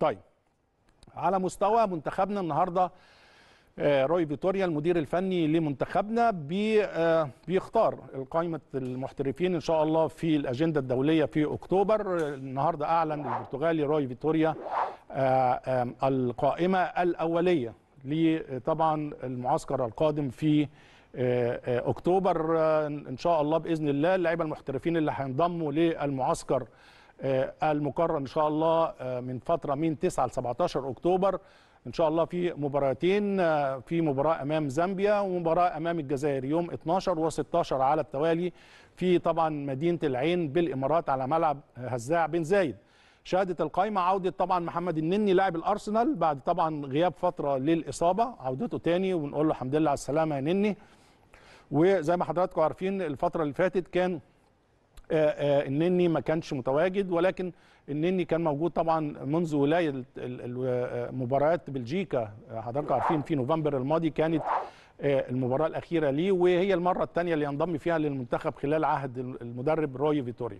طيب على مستوى منتخبنا النهارده آه، روي فيتوريا المدير الفني لمنتخبنا بي آه، بيختار القائمه المحترفين ان شاء الله في الاجنده الدوليه في اكتوبر النهارده اعلن البرتغالي روي فيتوريا آه، القائمه الاوليه لطبعا المعسكر القادم في اكتوبر ان شاء الله باذن الله اللعيبه المحترفين اللي هينضموا للمعسكر آه، المقرر ان شاء الله آه، من فتره من 9 ل 17 اكتوبر ان شاء الله في مباراتين آه، في مباراه امام زامبيا ومباراه امام الجزائر يوم 12 و16 على التوالي في طبعا مدينه العين بالامارات على ملعب هزاع بن زايد شهدت القائمه عوده طبعا محمد النني لاعب الارسنال بعد طبعا غياب فتره للاصابه عودته تاني ونقول له الحمد لله على السلامه يا نني وزي ما حضراتكم عارفين الفتره اللي فاتت كان النني آه، آه، ما كانش متواجد ولكن النني كان موجود طبعا منذ ولايه آه، مباريات بلجيكا حضرتك عارفين في نوفمبر الماضي كانت المباراه الاخيره ليه وهي المره الثانيه اللي ينضم فيها للمنتخب خلال عهد المدرب روي فيتوريا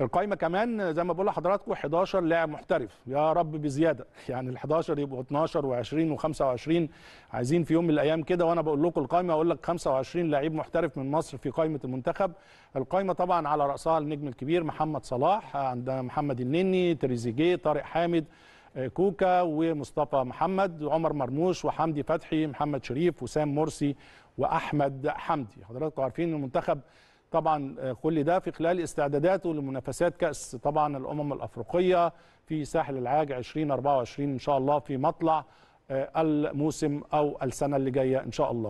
القايمه كمان زي ما بقول لحضراتكم 11 لاعب محترف يا رب بزياده يعني ال 11 يبقوا 12 و20 و25 عايزين في يوم من الايام كده وانا بقول لكم القايمه اقول لك 25 لعيب محترف من مصر في قايمه المنتخب القايمه طبعا على راسها النجم الكبير محمد صلاح عندنا محمد النني تريزيجيه طارق حامد آه، كوكا ومصطفى محمد عمر مرموش وحمدي فتحي محمد شريف وسام مرسي واحمد حمدي حضراتكم عارفين المنتخب طبعا آه، كل ده في خلال استعداداته لمنافسات كأس طبعا الأمم الأفريقية في ساحل العاج 2024 إن شاء الله في مطلع آه، الموسم أو السنة اللي جاية إن شاء الله